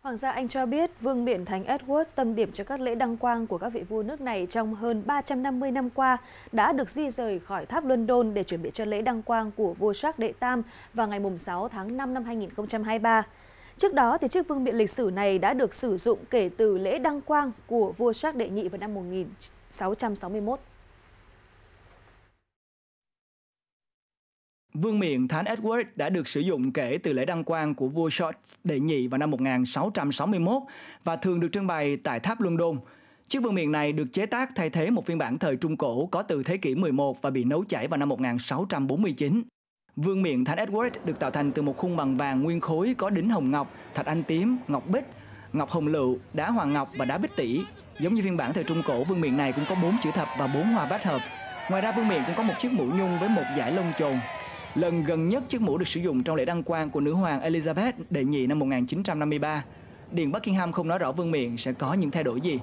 Hoàng gia Anh cho biết Vương miện Thánh Edward tâm điểm cho các lễ đăng quang của các vị vua nước này trong hơn 350 năm qua đã được di rời khỏi tháp London để chuẩn bị cho lễ đăng quang của vua Charles Đệ Tam vào ngày 6 tháng 5 năm 2023. Trước đó, thì chiếc vương miện lịch sử này đã được sử dụng kể từ lễ đăng quang của vua Charles Đệ Nhị vào năm 1661. Vương miện Thánh Edward đã được sử dụng kể từ lễ đăng quang của vua George đệ nhị vào năm 1661 và thường được trưng bày tại tháp London. Chiếc vương miện này được chế tác thay thế một phiên bản thời Trung Cổ có từ thế kỷ 11 và bị nấu chảy vào năm 1649. Vương miện Thánh Edward được tạo thành từ một khung bằng vàng nguyên khối có đính hồng ngọc, thạch anh tím, ngọc bích, ngọc hồng lựu, đá hoàng ngọc và đá bích tỷ. Giống như phiên bản thời Trung Cổ, vương miện này cũng có bốn chữ thập và bốn hoa bát hợp. Ngoài ra vương miện cũng có một chiếc mũ nhung với một dải lông chồn Lần gần nhất chiếc mũ được sử dụng trong lễ đăng quang của nữ hoàng Elizabeth đệ nhị năm 1953. Điện Buckingham không nói rõ vương miện sẽ có những thay đổi gì,